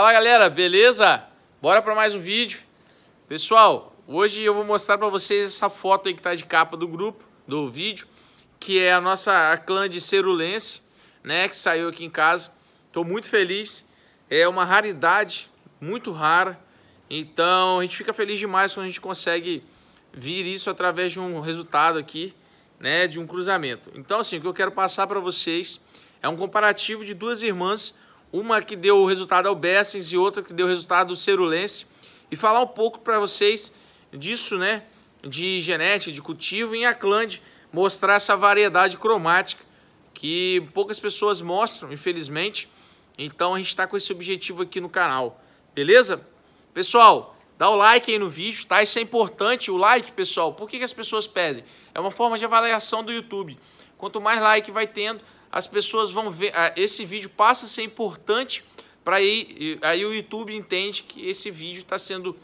Fala galera, beleza? Bora para mais um vídeo. Pessoal, hoje eu vou mostrar para vocês essa foto aí que tá de capa do grupo, do vídeo, que é a nossa clã de cerulense, né, que saiu aqui em casa. Tô muito feliz. É uma raridade, muito rara. Então, a gente fica feliz demais quando a gente consegue vir isso através de um resultado aqui, né, de um cruzamento. Então, assim, o que eu quero passar para vocês é um comparativo de duas irmãs uma que deu resultado ao Bessens e outra que deu resultado ao Cerulense, e falar um pouco para vocês disso, né, de genética, de cultivo em Aclande, mostrar essa variedade cromática que poucas pessoas mostram, infelizmente. Então a gente está com esse objetivo aqui no canal, beleza? Pessoal, dá o like aí no vídeo, tá? Isso é importante, o like, pessoal. Por que, que as pessoas pedem? É uma forma de avaliação do YouTube. Quanto mais like vai tendo, as pessoas vão ver. Ah, esse vídeo passa a ser importante para aí, aí o YouTube entende que esse vídeo está sendo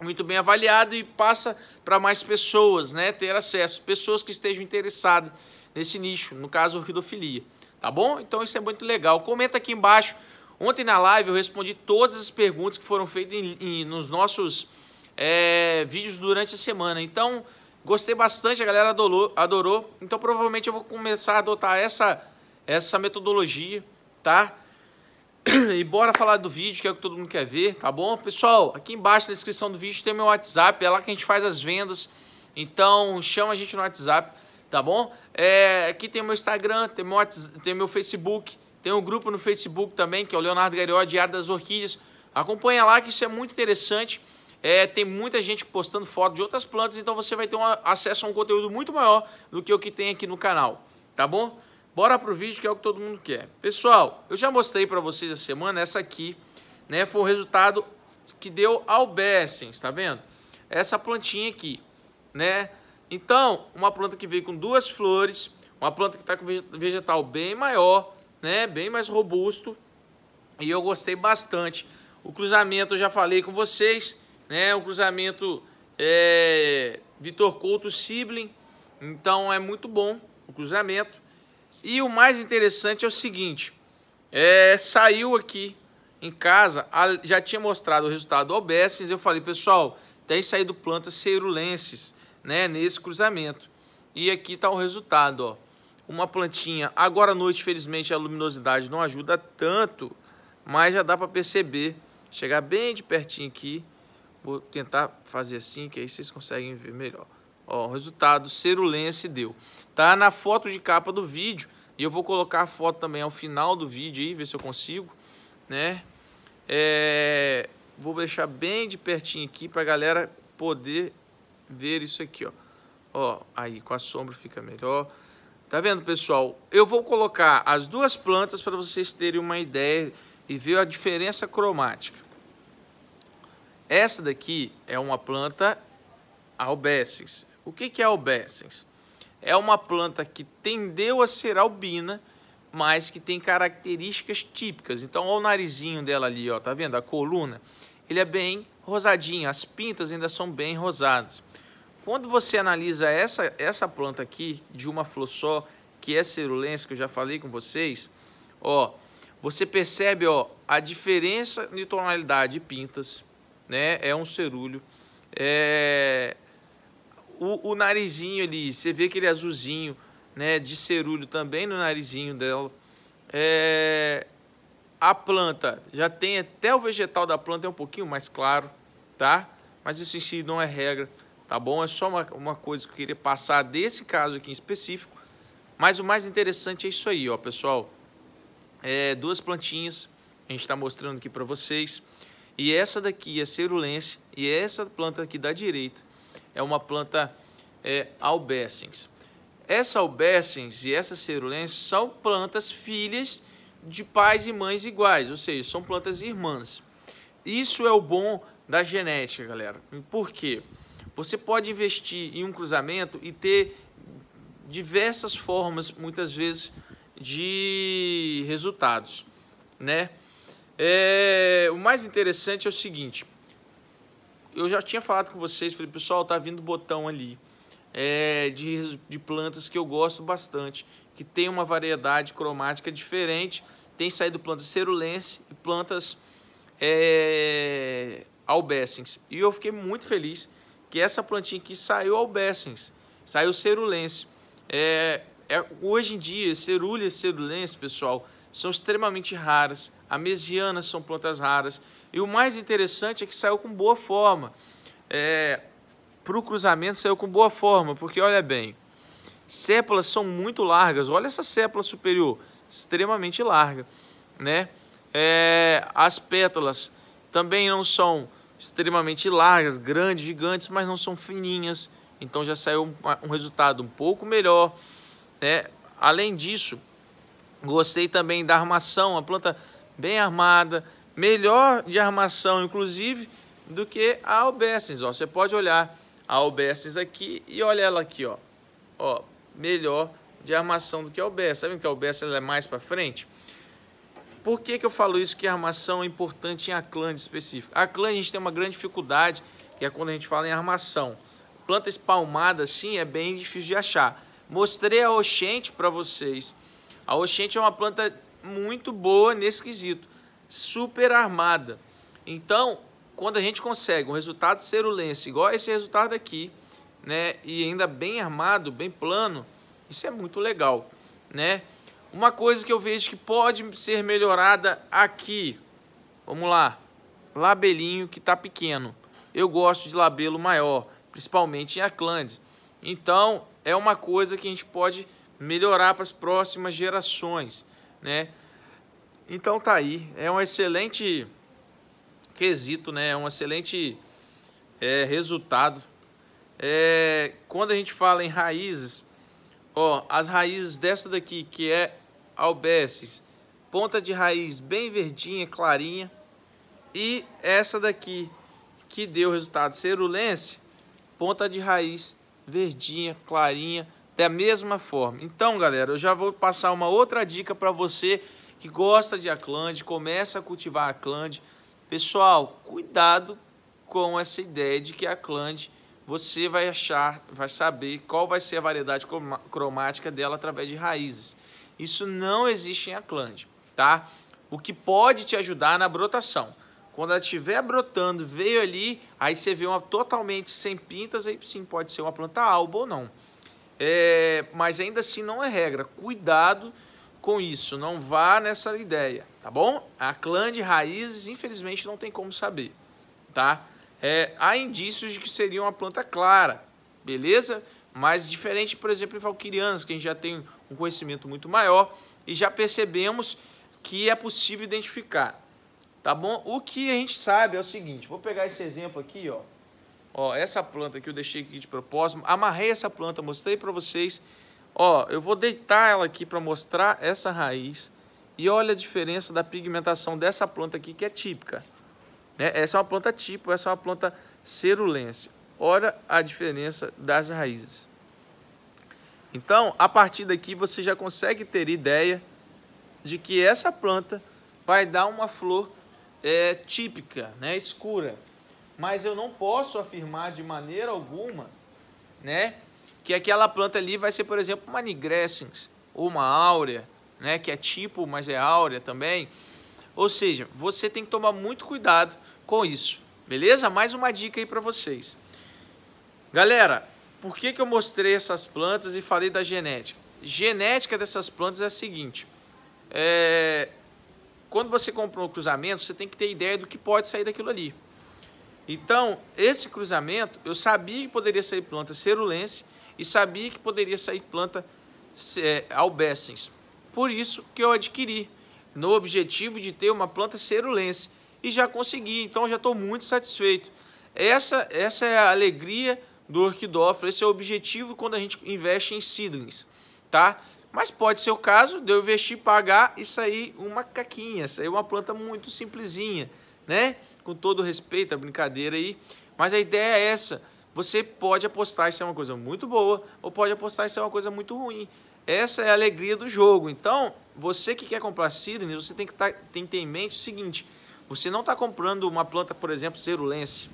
muito bem avaliado e passa para mais pessoas, né? Ter acesso, pessoas que estejam interessadas nesse nicho, no caso, ridofilia. Tá bom? Então isso é muito legal. Comenta aqui embaixo. Ontem na live eu respondi todas as perguntas que foram feitas em, em, nos nossos é, vídeos durante a semana. Então, gostei bastante, a galera adorou, adorou. Então, provavelmente eu vou começar a adotar essa essa metodologia, tá? E bora falar do vídeo, que é o que todo mundo quer ver, tá bom? Pessoal, aqui embaixo na descrição do vídeo tem meu WhatsApp, é lá que a gente faz as vendas. Então, chama a gente no WhatsApp, tá bom? É, aqui tem meu Instagram, tem meu, tem meu Facebook, tem um grupo no Facebook também, que é o Leonardo Garió, Diário das Orquídeas. Acompanha lá que isso é muito interessante. É, tem muita gente postando foto de outras plantas, então você vai ter um acesso a um conteúdo muito maior do que o que tem aqui no canal, tá bom? Bora pro vídeo que é o que todo mundo quer. Pessoal, eu já mostrei para vocês a semana essa aqui, né? Foi o resultado que deu ao Bessens, tá vendo? É essa plantinha aqui, né? Então, uma planta que veio com duas flores, uma planta que está com vegetal bem maior, né? Bem mais robusto. E eu gostei bastante. O cruzamento eu já falei com vocês, né? O cruzamento é, Vitor Couto Sibling. Então é muito bom o cruzamento. E o mais interessante é o seguinte, é, saiu aqui em casa, já tinha mostrado o resultado do OBS, eu falei, pessoal, tem saído plantas cerulenses né, nesse cruzamento. E aqui está o resultado, ó. Uma plantinha, agora à noite, felizmente, a luminosidade não ajuda tanto, mas já dá para perceber. Chegar bem de pertinho aqui, vou tentar fazer assim, que aí vocês conseguem ver melhor. Ó, o resultado Cerulense deu. Tá na foto de capa do vídeo. E eu vou colocar a foto também ao final do vídeo aí, ver se eu consigo, né? É, vou deixar bem de pertinho aqui pra galera poder ver isso aqui, ó. Ó, aí com a sombra fica melhor. Tá vendo, pessoal? Eu vou colocar as duas plantas para vocês terem uma ideia e ver a diferença cromática. Essa daqui é uma planta albessis. O que, que é albessens? É uma planta que tendeu a ser albina, mas que tem características típicas. Então, olha o narizinho dela ali, ó, tá vendo? A coluna. Ele é bem rosadinho, as pintas ainda são bem rosadas. Quando você analisa essa, essa planta aqui, de uma flor só, que é cerulense, que eu já falei com vocês, ó, você percebe ó, a diferença de tonalidade de pintas, né? É um cerúleo. É o, o narizinho ali, você vê aquele azulzinho, né, de cerulho também no narizinho dela. É, a planta já tem até o vegetal da planta é um pouquinho mais claro, tá? Mas isso em si não é regra, tá bom? É só uma, uma coisa que eu queria passar desse caso aqui em específico. Mas o mais interessante é isso aí, ó, pessoal. É, duas plantinhas, a gente está mostrando aqui para vocês. E essa daqui é cerulense e essa planta aqui da direita é uma planta é, albessens. Essa albessens e essa cerulens são plantas filhas de pais e mães iguais, ou seja, são plantas irmãs. Isso é o bom da genética, galera. Por quê? Você pode investir em um cruzamento e ter diversas formas, muitas vezes, de resultados, né? É, o mais interessante é o seguinte: eu já tinha falado com vocês, falei, pessoal, tá vindo botão ali é, de, de plantas que eu gosto bastante, que tem uma variedade cromática diferente. Tem saído plantas cerulense e plantas é, E eu fiquei muito feliz que essa plantinha aqui saiu albessings, saiu cerulense. É, é, hoje em dia, cerulha cerulense, pessoal, são extremamente raras, a mesianas são plantas raras, e o mais interessante é que saiu com boa forma. É, Para o cruzamento saiu com boa forma, porque olha bem, sépalas são muito largas, olha essa sépala superior, extremamente larga, né? É, as pétalas também não são extremamente largas, grandes, gigantes, mas não são fininhas, então já saiu um, um resultado um pouco melhor, né? Além disso, Gostei também da armação, uma planta bem armada, melhor de armação, inclusive, do que a albessens. Ó, você pode olhar a albessens aqui e olha ela aqui, ó. ó melhor de armação do que a albessens. Sabe que a albessens é mais para frente? Por que, que eu falo isso, que a armação é importante em aclã específico? A aclã a gente tem uma grande dificuldade, que é quando a gente fala em armação. Planta espalmada, sim, é bem difícil de achar. Mostrei a oxente para vocês a oxente é uma planta muito boa nesse quesito, super armada. Então, quando a gente consegue um resultado cerulense igual a esse resultado aqui, né, e ainda bem armado, bem plano, isso é muito legal, né? Uma coisa que eu vejo que pode ser melhorada aqui, vamos lá, labelinho que está pequeno. Eu gosto de labelo maior, principalmente em aclandes. Então, é uma coisa que a gente pode melhorar para as próximas gerações, né? Então tá aí, é um excelente quesito, né? É um excelente é, resultado. É, quando a gente fala em raízes, ó, as raízes dessa daqui que é albeces, ponta de raiz bem verdinha, clarinha, e essa daqui que deu resultado cerulense, ponta de raiz verdinha, clarinha, da é mesma forma. Então, galera, eu já vou passar uma outra dica para você que gosta de aclande, começa a cultivar aclande. Pessoal, cuidado com essa ideia de que aclande você vai achar, vai saber qual vai ser a variedade cromática dela através de raízes. Isso não existe em aclande, tá? O que pode te ajudar na brotação. Quando ela estiver brotando, veio ali, aí você vê uma totalmente sem pintas, aí sim pode ser uma planta alba ou não. É, mas ainda assim não é regra. Cuidado com isso, não vá nessa ideia, tá bom? A clã de raízes, infelizmente, não tem como saber, tá? É, há indícios de que seria uma planta clara, beleza? Mas diferente, por exemplo, em valquirianas, que a gente já tem um conhecimento muito maior e já percebemos que é possível identificar, tá bom? O que a gente sabe é o seguinte, vou pegar esse exemplo aqui, ó. Ó, essa planta que eu deixei aqui de propósito, amarrei essa planta, mostrei para vocês. Ó, eu vou deitar ela aqui para mostrar essa raiz. E olha a diferença da pigmentação dessa planta aqui, que é típica. Né? Essa é uma planta tipo, essa é uma planta cerulência. Olha a diferença das raízes. Então, a partir daqui, você já consegue ter ideia de que essa planta vai dar uma flor é, típica, né? escura mas eu não posso afirmar de maneira alguma, né, que aquela planta ali vai ser, por exemplo, uma nigrescens ou uma áurea, né, que é tipo, mas é áurea também. Ou seja, você tem que tomar muito cuidado com isso, beleza? Mais uma dica aí para vocês. Galera, por que, que eu mostrei essas plantas e falei da genética? Genética dessas plantas é a seguinte: é... quando você compra um cruzamento, você tem que ter ideia do que pode sair daquilo ali. Então, esse cruzamento, eu sabia que poderia sair planta cerulense e sabia que poderia sair planta é, albessens. Por isso que eu adquiri, no objetivo de ter uma planta cerulense. E já consegui, então já estou muito satisfeito. Essa, essa é a alegria do orquidófilo, esse é o objetivo quando a gente investe em seedlings, tá? Mas pode ser o caso de eu investir, pagar e sair uma caquinha, sair uma planta muito simplesinha, né? com todo respeito, a é brincadeira aí. Mas a ideia é essa. Você pode apostar isso é uma coisa muito boa ou pode apostar isso é uma coisa muito ruim. Essa é a alegria do jogo. Então, você que quer comprar Sidney, você tem que, tá, tem que ter em mente o seguinte: você não está comprando uma planta, por exemplo, cerulense.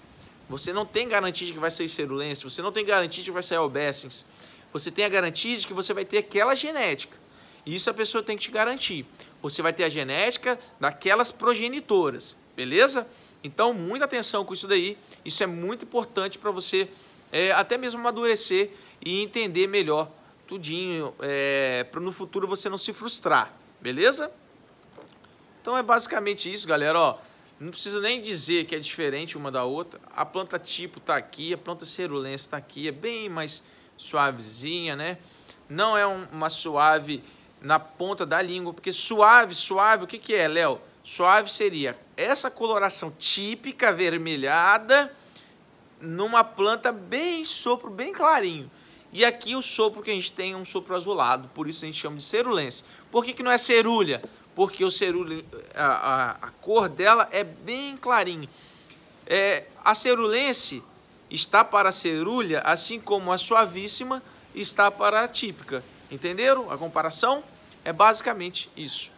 Você não tem garantia de que vai sair cerulense, você não tem garantia de que vai sair albessens. Você tem a garantia de que você vai ter aquela genética. Isso a pessoa tem que te garantir. Você vai ter a genética daquelas progenitoras, beleza? Então, muita atenção com isso daí. Isso é muito importante para você é, até mesmo amadurecer e entender melhor tudinho, é, para no futuro você não se frustrar, beleza? Então é basicamente isso, galera, ó. Não preciso nem dizer que é diferente uma da outra. A planta tipo tá aqui, a planta cerulense está aqui, é bem mais suavezinha, né? Não é um, uma suave na ponta da língua, porque suave, suave, o que que é, Léo? Suave seria essa coloração típica vermelhada numa planta bem sopro, bem clarinho. E aqui o sopro que a gente tem é um sopro azulado, por isso a gente chama de cerulência. Por que, que não é cerulha? Porque o a, a, a cor dela é bem clarinho. É, a cerulência está para a cerulha, assim como a suavíssima está para a típica. Entenderam a comparação? É basicamente isso.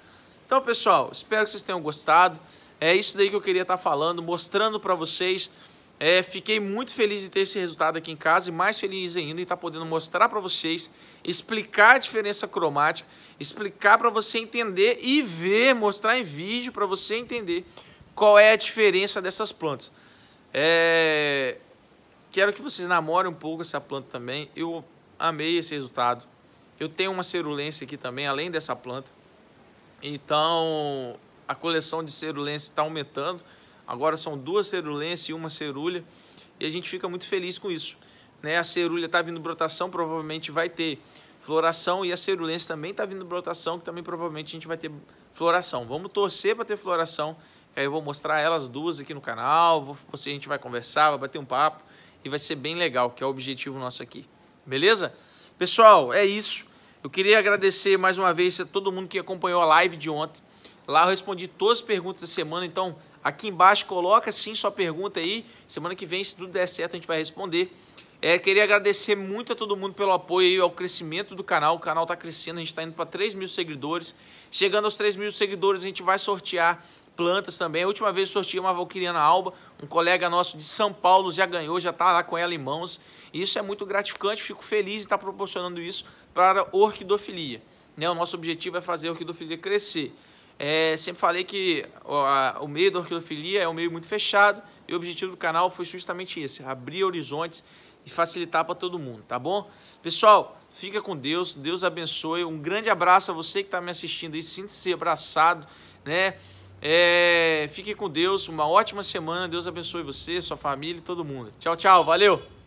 Então, pessoal, espero que vocês tenham gostado. É isso daí que eu queria estar tá falando, mostrando para vocês. É, fiquei muito feliz de ter esse resultado aqui em casa e mais feliz ainda em estar tá podendo mostrar para vocês, explicar a diferença cromática, explicar para você entender e ver, mostrar em vídeo para você entender qual é a diferença dessas plantas. É... Quero que vocês namorem um pouco essa planta também. Eu amei esse resultado. Eu tenho uma cerulência aqui também, além dessa planta. Então, a coleção de cerulenses está aumentando. Agora são duas cerulenses e uma cerulha. E a gente fica muito feliz com isso. Né? A cerulha está vindo brotação, provavelmente vai ter floração. E a cerulense também está vindo brotação, que também provavelmente a gente vai ter floração. Vamos torcer para ter floração. aí eu vou mostrar elas duas aqui no canal. Vou, a gente vai conversar, vai bater um papo. E vai ser bem legal, que é o objetivo nosso aqui. Beleza? Pessoal, é isso. Eu queria agradecer mais uma vez a todo mundo que acompanhou a live de ontem. Lá eu respondi todas as perguntas da semana, então aqui embaixo coloca sim sua pergunta aí. Semana que vem, se tudo der certo, a gente vai responder. É, queria agradecer muito a todo mundo pelo apoio e ao crescimento do canal. O canal está crescendo, a gente está indo para 3 mil seguidores. Chegando aos 3 mil seguidores, a gente vai sortear plantas também. A última vez eu sorteei uma Valquiriana Alba, um colega nosso de São Paulo já ganhou, já está lá com ela em mãos isso é muito gratificante, fico feliz em estar proporcionando isso para a orquidofilia. Né? O nosso objetivo é fazer a orquidofilia crescer. É, sempre falei que a, o meio da orquidofilia é um meio muito fechado e o objetivo do canal foi justamente esse, abrir horizontes e facilitar para todo mundo, tá bom? Pessoal, fica com Deus, Deus abençoe, um grande abraço a você que está me assistindo aí, sinta-se abraçado, né? É, fique com Deus, uma ótima semana, Deus abençoe você, sua família e todo mundo. Tchau, tchau, valeu!